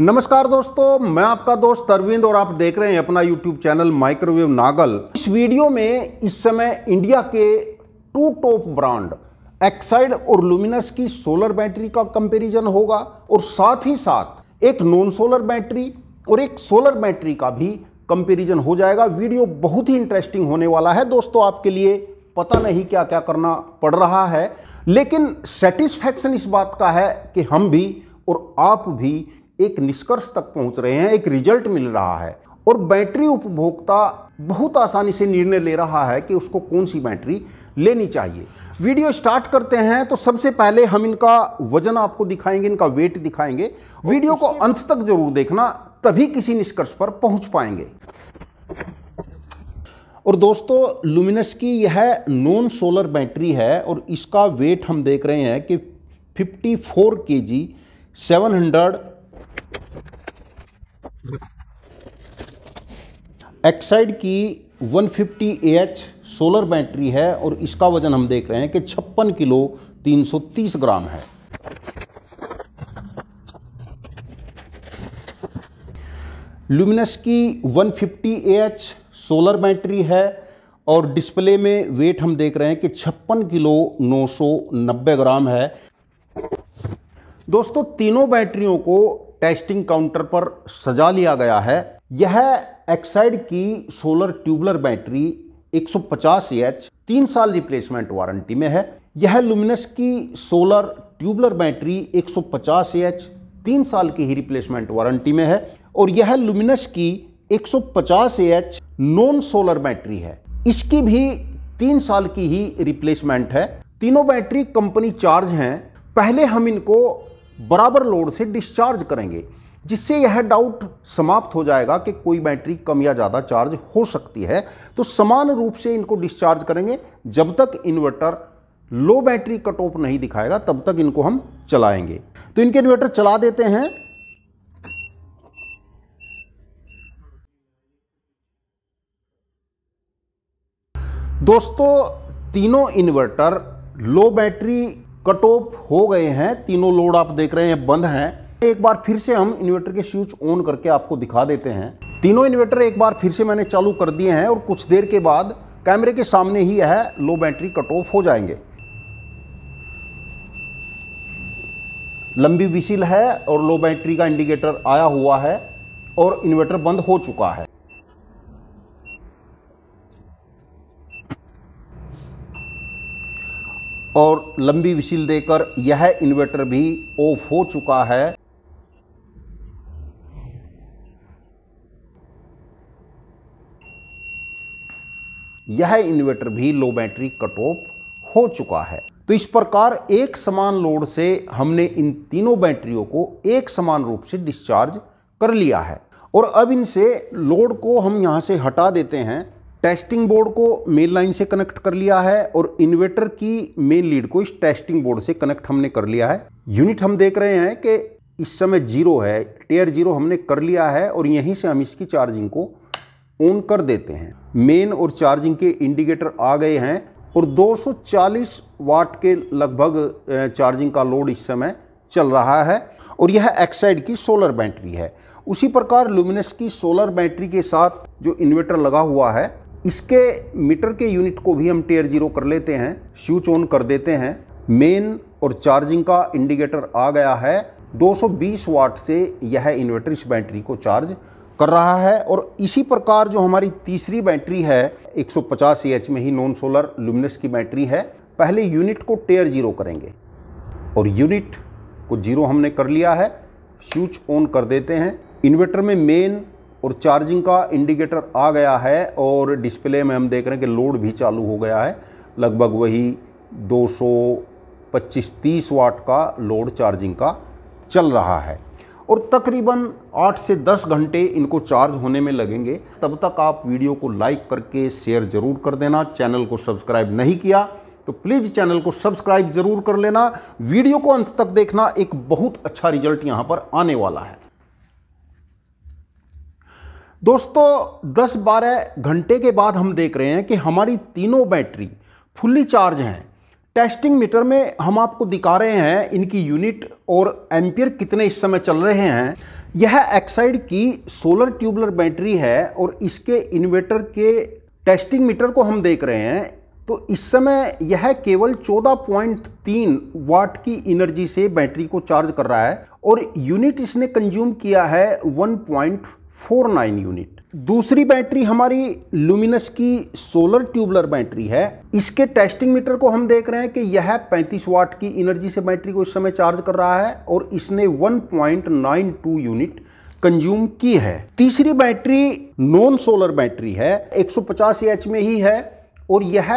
नमस्कार दोस्तों मैं आपका दोस्त अरविंद और आप देख रहे हैं अपना यूट्यूब चैनल माइक्रोवेव नागल इस वीडियो में इस समय इंडिया के टू टॉप ब्रांड एक्साइड और लुमिनस की सोलर बैटरी का कंपैरिजन होगा और साथ ही साथ एक नॉन सोलर बैटरी और एक सोलर बैटरी का भी कंपैरिजन हो जाएगा वीडियो बहुत ही इंटरेस्टिंग होने वाला है दोस्तों आपके लिए पता नहीं क्या क्या करना पड़ रहा है लेकिन सेटिस्फैक्शन इस बात का है कि हम भी और आप भी एक निष्कर्ष तक पहुंच रहे हैं एक रिजल्ट मिल रहा है और बैटरी उपभोक्ता बहुत आसानी से निर्णय ले रहा है कि उसको कौन सी बैटरी लेनी चाहिए वीडियो स्टार्ट करते हैं तो सबसे पहले हम इनका वजन आपको दिखाएंगे इनका वेट दिखाएंगे वीडियो को अंत तक जरूर देखना तभी किसी निष्कर्ष पर पहुंच पाएंगे और दोस्तों लुमिनस की यह नॉन सोलर बैटरी है और इसका वेट हम देख रहे हैं कि 54 फोर के जी सेवन हंड्रेड एक्साइड की 150 एच सोलर बैटरी है और इसका वजन हम देख रहे हैं कि छप्पन किलो 330 ग्राम है लुमिनस की 150 एच सोलर बैटरी है और डिस्प्ले में वेट हम देख रहे हैं कि छप्पन किलो 990 ग्राम है दोस्तों तीनों बैटरियों को टेस्टिंग काउंटर पर सजा लिया गया है यह एक्साइड की सोलर ट्यूबलर बैटरी 150 सौ पचास तीन साल रिप्लेसमेंट वारंटी में है यह लुमिनस की सोलर ट्यूबलर बैटरी 150 सौ पचास तीन साल की ही रिप्लेसमेंट वारंटी में है और यह लुमिनस की 150 सौ पचास नॉन सोलर बैटरी है इसकी भी तीन साल की ही रिप्लेसमेंट है तीनों बैटरी कंपनी चार्ज हैं पहले हम इनको बराबर लोड से डिस्चार्ज करेंगे जिससे यह डाउट समाप्त हो जाएगा कि कोई बैटरी कम या ज़्यादा चार्ज हो सकती है तो समान रूप से इनको डिस्चार्ज करेंगे जब तक inverter low battery cut off नहीं दिखाएगा तब तक इनको हम चलाएंगे तो इनके इन्वर्टर चला देते हैं दोस्तों तीनों inverter low battery cut off हो गए हैं तीनों लोड आप देख रहे हैं बंद हैं एक बार फिर से हम इन्वर्टर के स्विच ऑन करके आपको दिखा देते हैं तीनों इन्वर्टर एक बार फिर से मैंने चालू कर दिए हैं और कुछ देर के बाद कैमरे के सामने ही यह लो बैटरी कट ऑफ हो जाएंगे लंबी विसिल है और लो बैटरी का इंडिकेटर आया हुआ है और इन्वर्टर बंद हो चुका है और लंबी विशील देकर यह इन्वर्टर भी ऑफ हो चुका है यह इन्वर्टर भी लो बैटरी कट ऑफ हो चुका है तो इस प्रकार एक समान लोड से हमने इन तीनों बैटरियों को एक समान रूप से डिस्चार्ज कर लिया है और अब इनसे लोड को हम यहाँ से हटा देते हैं टेस्टिंग बोर्ड को मेन लाइन से कनेक्ट कर लिया है और इन्वर्टर की मेन लीड को इस टेस्टिंग बोर्ड से कनेक्ट हमने कर लिया है यूनिट हम देख रहे हैं कि इस समय जीरो है टेयर जीरो हमने कर लिया है और यहीं से हम इसकी चार्जिंग को ऑन कर देते हैं मेन और चार्जिंग के इंडिकेटर आ गए हैं और 240 वाट के लगभग चार्जिंग का लोड इस समय चल रहा है और यह एक्साइड की सोलर बैटरी है उसी प्रकार लुमिनस की सोलर बैटरी के साथ जो इन्वर्टर लगा हुआ है इसके मीटर के यूनिट को भी हम टेयर जीरो कर लेते हैं स्विच ऑन कर देते हैं मेन और चार्जिंग का इंडिकेटर आ गया है 220 वाट से यह इन्वर्टर इस बैटरी को चार्ज कर रहा है और इसी प्रकार जो हमारी तीसरी बैटरी है 150 एच में ही नॉन सोलर लुमिनस की बैटरी है पहले यूनिट को टेयर जीरो करेंगे और यूनिट को जीरो हमने कर लिया है स्विच ऑन कर देते हैं इन्वर्टर में मेन और चार्जिंग का इंडिकेटर आ गया है और डिस्प्ले में हम देख रहे हैं कि लोड भी चालू हो गया है लगभग वही 225-30 वाट का लोड चार्जिंग का चल रहा है और तकरीबन 8 से 10 घंटे इनको चार्ज होने में लगेंगे तब तक आप वीडियो को लाइक करके शेयर ज़रूर कर देना चैनल को सब्सक्राइब नहीं किया तो प्लीज़ चैनल को सब्सक्राइब ज़रूर कर लेना वीडियो को अंत तक देखना एक बहुत अच्छा रिजल्ट यहाँ पर आने वाला है दोस्तों 10-12 घंटे के बाद हम देख रहे हैं कि हमारी तीनों बैटरी फुल्ली चार्ज हैं टेस्टिंग मीटर में हम आपको दिखा रहे हैं इनकी यूनिट और एम्पियर कितने इस समय चल रहे हैं यह एक्साइड की सोलर ट्यूबलर बैटरी है और इसके इन्वर्टर के टेस्टिंग मीटर को हम देख रहे हैं तो इस समय यह केवल 14.3 वाट की एनर्जी से बैटरी को चार्ज कर रहा है और यूनिट इसने कंज्यूम किया है फोर नाइन यूनिट दूसरी बैटरी हमारी लुमिनस की सोलर ट्यूबलर बैटरी है इसके टेस्टिंग मीटर को हम देख रहे हैं कि यह 35 वाट की एनर्जी से बैटरी को इस समय चार्ज कर रहा है और इसने 1.92 यूनिट कंज्यूम की है तीसरी बैटरी नॉन सोलर बैटरी है 150 सौ में ही है और यह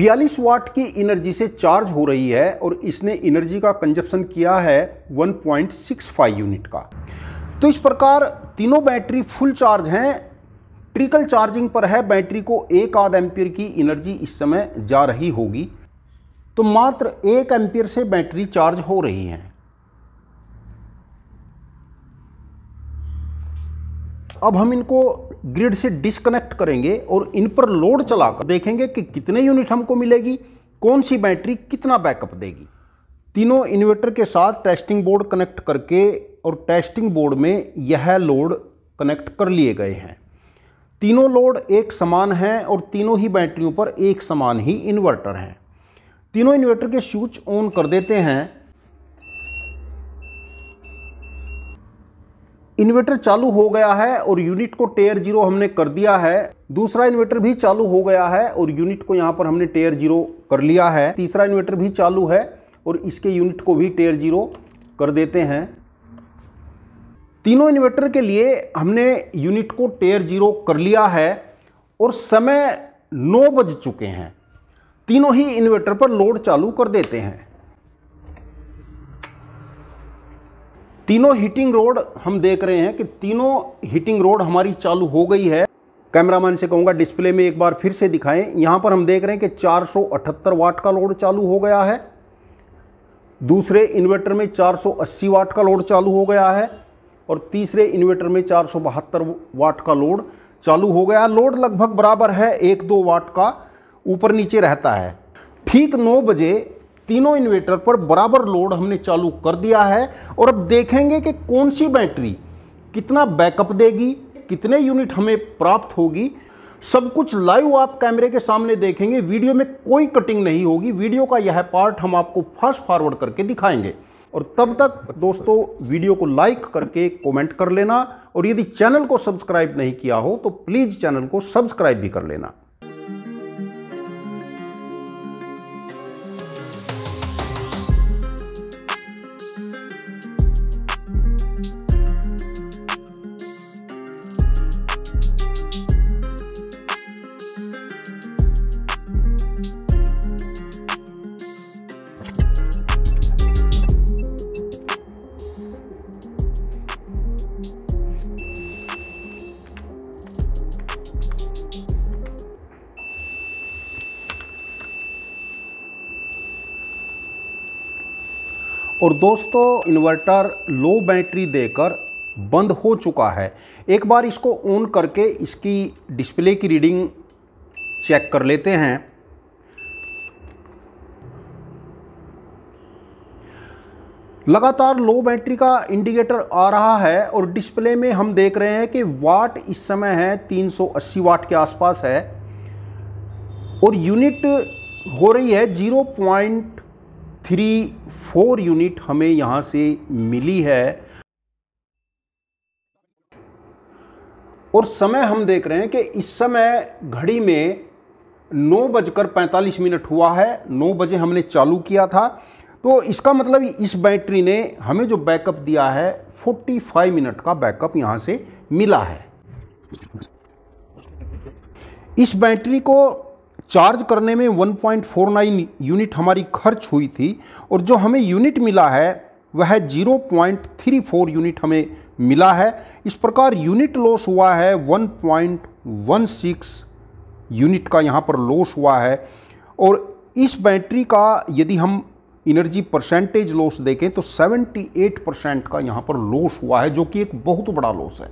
42 वाट की एनर्जी से चार्ज हो रही है और इसने एनर्जी का कंजप्शन किया है वन यूनिट का तो इस प्रकार तीनों बैटरी फुल चार्ज हैं ट्रिकल चार्जिंग पर है बैटरी को एक आध एम्पियर की एनर्जी इस समय जा रही होगी तो मात्र एक एम्पियर से बैटरी चार्ज हो रही है अब हम इनको ग्रिड से डिस्कनेक्ट करेंगे और इन पर लोड चलाकर देखेंगे कि कितने यूनिट हमको मिलेगी कौन सी बैटरी कितना बैकअप देगी तीनों इन्वर्टर के साथ टेस्टिंग बोर्ड कनेक्ट करके और टेस्टिंग बोर्ड में यह लोड कनेक्ट कर लिए गए हैं तीनों लोड एक समान हैं और तीनों ही बैटरियों पर एक समान ही इन्वर्टर हैं तीनों इन्वर्टर के स्विच ऑन कर देते हैं इन्वर्टर चालू हो गया है और यूनिट को टेयर जीरो हमने कर दिया है दूसरा इन्वर्टर भी चालू हो गया है और यूनिट को यहाँ पर हमने टेयर जीरो कर लिया है तीसरा इन्वर्टर भी चालू है और इसके यूनिट को भी टेयर जीरो कर देते हैं तीनों इन्वर्टर के लिए हमने यूनिट को टेयर जीरो कर लिया है और समय नौ बज चुके हैं तीनों ही इन्वर्टर पर लोड चालू कर देते हैं तीनों हीटिंग रोड हम देख रहे हैं कि तीनों हीटिंग रोड हमारी चालू हो गई है कैमरामैन से कहूंगा डिस्प्ले में एक बार फिर से दिखाएं यहां पर हम देख रहे हैं कि 478 वाट का लोड चालू हो गया है दूसरे इन्वर्टर में 480 वाट का लोड चालू हो गया है और तीसरे इन्वर्टर में चार वाट का लोड चालू हो गया लोड लगभग बराबर है एक दो वाट का ऊपर नीचे रहता है ठीक नौ बजे तीनों इन्वेटर पर बराबर लोड हमने चालू कर दिया है और अब देखेंगे कि कौन सी बैटरी कितना बैकअप देगी कितने यूनिट हमें प्राप्त होगी सब कुछ लाइव आप कैमरे के सामने देखेंगे वीडियो में कोई कटिंग नहीं होगी वीडियो का यह पार्ट हम आपको फास्ट फॉरवर्ड करके दिखाएंगे और तब तक दोस्तों वीडियो को लाइक करके कमेंट कर लेना और यदि चैनल को सब्सक्राइब नहीं किया हो तो प्लीज़ चैनल को सब्सक्राइब भी कर लेना और दोस्तों इन्वर्टर लो बैटरी देकर बंद हो चुका है एक बार इसको ऑन करके इसकी डिस्प्ले की रीडिंग चेक कर लेते हैं लगातार लो बैटरी का इंडिकेटर आ रहा है और डिस्प्ले में हम देख रहे हैं कि वाट इस समय है 380 वाट के आसपास है और यूनिट हो रही है थ्री फोर यूनिट हमें यहाँ से मिली है और समय हम देख रहे हैं कि इस समय घड़ी में नौ बजकर पैंतालीस मिनट हुआ है नौ बजे हमने चालू किया था तो इसका मतलब इस बैटरी ने हमें जो बैकअप दिया है 45 मिनट का बैकअप यहाँ से मिला है इस बैटरी को चार्ज करने में 1.49 यूनिट हमारी खर्च हुई थी और जो हमें यूनिट मिला है वह 0.34 यूनिट हमें मिला है इस प्रकार यूनिट लॉस हुआ है 1.16 यूनिट का यहाँ पर लॉस हुआ है और इस बैटरी का यदि हम इनर्जी परसेंटेज लॉस देखें तो 78 परसेंट का यहाँ पर लॉस हुआ है जो कि एक बहुत बड़ा लॉस है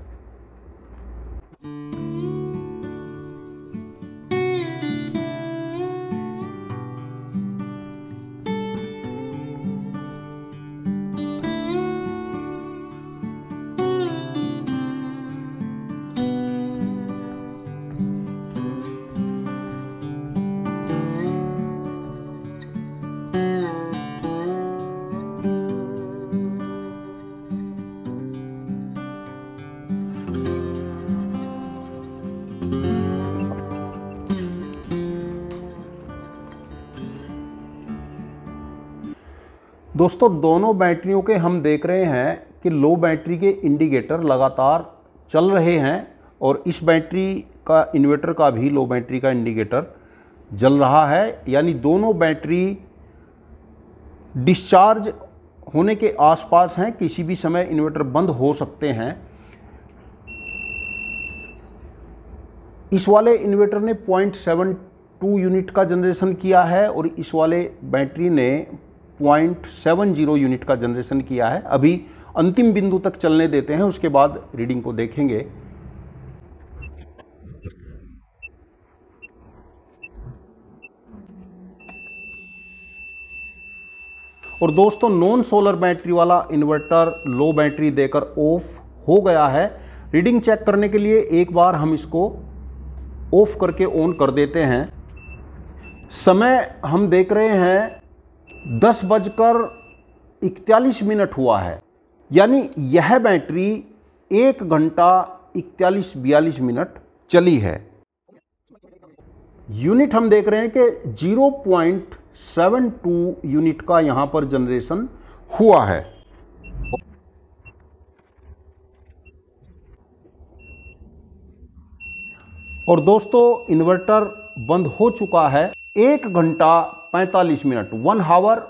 दोस्तों दोनों बैटरियों के हम देख रहे हैं कि लो बैटरी के इंडिकेटर लगातार चल रहे हैं और इस बैटरी का इन्वर्टर का भी लो बैटरी का इंडिकेटर जल रहा है यानी दोनों बैटरी डिस्चार्ज होने के आसपास हैं किसी भी समय इन्वर्टर बंद हो सकते हैं इस वाले इन्वर्टर ने 0.72 यूनिट का जनरेशन किया है और इस वाले बैटरी ने जीरो यूनिट का जनरेशन किया है अभी अंतिम बिंदु तक चलने देते हैं उसके बाद रीडिंग को देखेंगे और दोस्तों नॉन सोलर बैटरी वाला इन्वर्टर लो बैटरी देकर ऑफ हो गया है रीडिंग चेक करने के लिए एक बार हम इसको ऑफ करके ऑन कर देते हैं समय हम देख रहे हैं दस बजकर इकतालीस मिनट हुआ है यानी यह बैटरी एक घंटा इकतालीस बयालीस मिनट चली है यूनिट हम देख रहे हैं कि 0.72 यूनिट का यहां पर जनरेशन हुआ है और दोस्तों इन्वर्टर बंद हो चुका है एक घंटा 45 मिनट वन हावर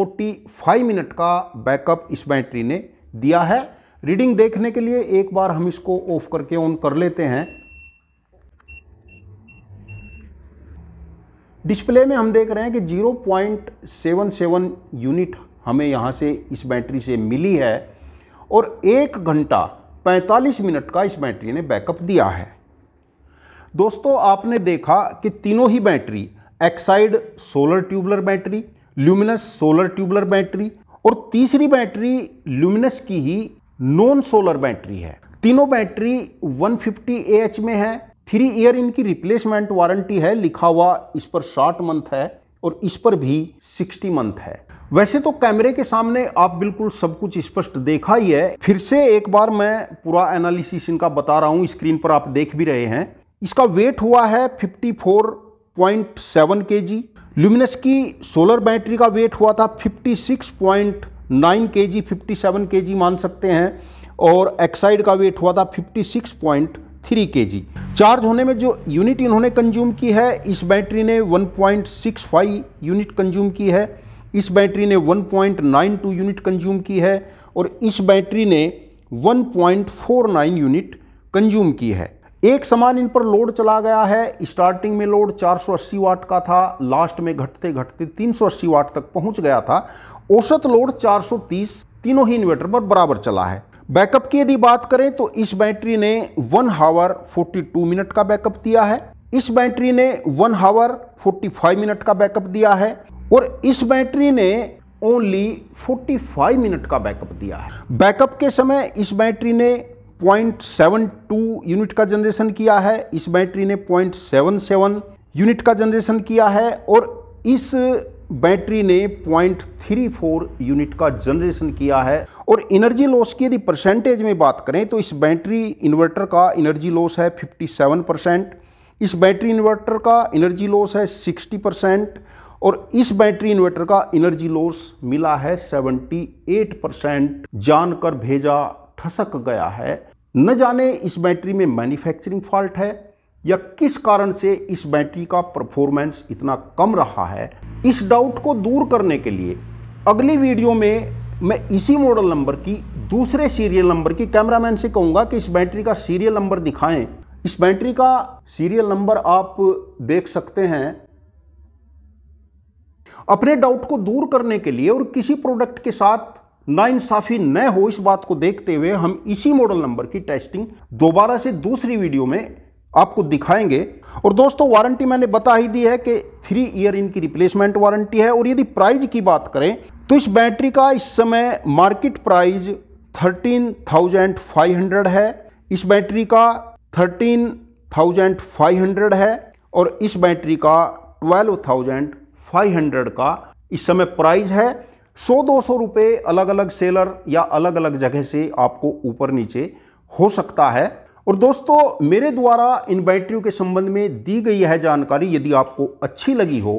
45 मिनट का बैकअप इस बैटरी ने दिया है रीडिंग देखने के लिए एक बार हम इसको ऑफ करके ऑन कर लेते हैं डिस्प्ले में हम देख रहे हैं कि 0.77 यूनिट हमें यहां से इस बैटरी से मिली है और एक घंटा 45 मिनट का इस बैटरी ने बैकअप दिया है दोस्तों आपने देखा कि तीनों ही battery Exide solar tubular battery Luminous solar tubular battery और तीसरी बैटरी ल्यूमिनस की ही नॉन सोलर बैटरी है तीनों बैटरी 150 फिफ्टी में है थ्री ईयर इनकी रिप्लेसमेंट वारंटी है लिखा हुआ इस पर साठ मंथ है और इस पर भी सिक्सटी मंथ है वैसे तो कैमरे के सामने आप बिल्कुल सब कुछ स्पष्ट देखा ही है फिर से एक बार मैं पूरा एनालिसिस इनका बता रहा हूँ स्क्रीन पर आप देख भी रहे हैं इसका वेट हुआ है 54 point seven K G Luminous की सोलर बैटरी का वेट हुआ था फिफ्टी सिक्स पॉइंट नाइन के जी फिफ्टी सेवन के जी मान सकते हैं और एक्साइड का वेट हुआ था फिफ्टी सिक्स पॉइंट थ्री के जी चार्ज होने में जो यूनिट इन्होंने कंज्यूम की है इस बैटरी ने one point six five unit consume की है इस बैटरी ने one point nine two unit consume की है और इस बैटरी ने one point four nine unit consume की है एक समान इन पर लोड चला गया है स्टार्टिंग में लोड 480 वाट का था लास्ट में घटते घटते 380 वाट तक पहुंच गया था औसत लोड 430 तीनों ही इन्वर्टर पर बराबर चला है बैकअप की यदि बात करें तो इस बैटरी ने वन हावर 42 मिनट का बैकअप दिया है इस बैटरी ने वन हावर 45 मिनट का बैकअप दिया है और इस बैटरी ने ओनली 45 मिनट का बैकअप दिया है बैकअप के समय इस बैटरी ने 0.72 यूनिट का जनरेशन किया है इस बैटरी ने 0.77 यूनिट का जनरेशन किया है और इस बैटरी ने 0.34 यूनिट का जनरेशन किया है और एनर्जी लॉस की यदि परसेंटेज में बात करें तो इस बैटरी इन्वर्टर का एनर्जी लॉस है 57 परसेंट इस बैटरी इन्वर्टर का एनर्जी लॉस है 60 परसेंट और इस बैटरी इन्वर्टर का एनर्जी लॉस मिला है 78 परसेंट जानकर भेजा ठसक गया है न जाने इस बैटरी में मैन्युफैक्चरिंग फॉल्ट है या किस कारण से इस बैटरी का परफॉर्मेंस इतना कम रहा है इस डाउट को दूर करने के लिए अगली वीडियो में मैं इसी मॉडल नंबर की दूसरे सीरियल नंबर की कैमरामैन से कहूँगा कि इस बैटरी का सीरियल नंबर दिखाएं इस बैटरी का सीरियल नंबर आप देख सकते हैं अपने डाउट को दूर करने के लिए और किसी प्रोडक्ट के साथ नाइंसाफ़ी न हो इस बात को देखते हुए हम इसी मॉडल नंबर की टेस्टिंग दोबारा से दूसरी वीडियो में आपको दिखाएंगे और दोस्तों वारंटी मैंने बता ही दी है कि थ्री ईयर इनकी रिप्लेसमेंट वारंटी है और यदि प्राइज की बात करें तो इस बैटरी का इस समय market price thirteen thousand five hundred है इस बैटरी का थर्टीन थाउजेंड फाइव हंड्रेड है और इस बैटरी का ट्वेल्व थाउजेंड फाइव हंड्रेड का इस समय प्राइज है सौ दो सौ रुपये अलग अलग सेलर या अलग अलग जगह से आपको ऊपर नीचे हो सकता है और दोस्तों मेरे द्वारा इन बैटरियों के संबंध में दी गई यह जानकारी यदि आपको अच्छी लगी हो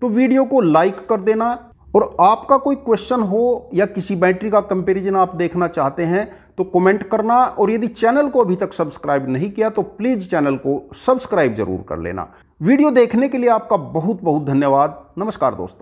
तो वीडियो को लाइक कर देना और आपका कोई क्वेश्चन हो या किसी बैटरी का कंपैरिजन आप देखना चाहते हैं तो कमेंट करना और यदि चैनल को अभी तक सब्सक्राइब नहीं किया तो प्लीज़ चैनल को सब्सक्राइब जरूर कर लेना वीडियो देखने के लिए आपका बहुत बहुत धन्यवाद नमस्कार दोस्तों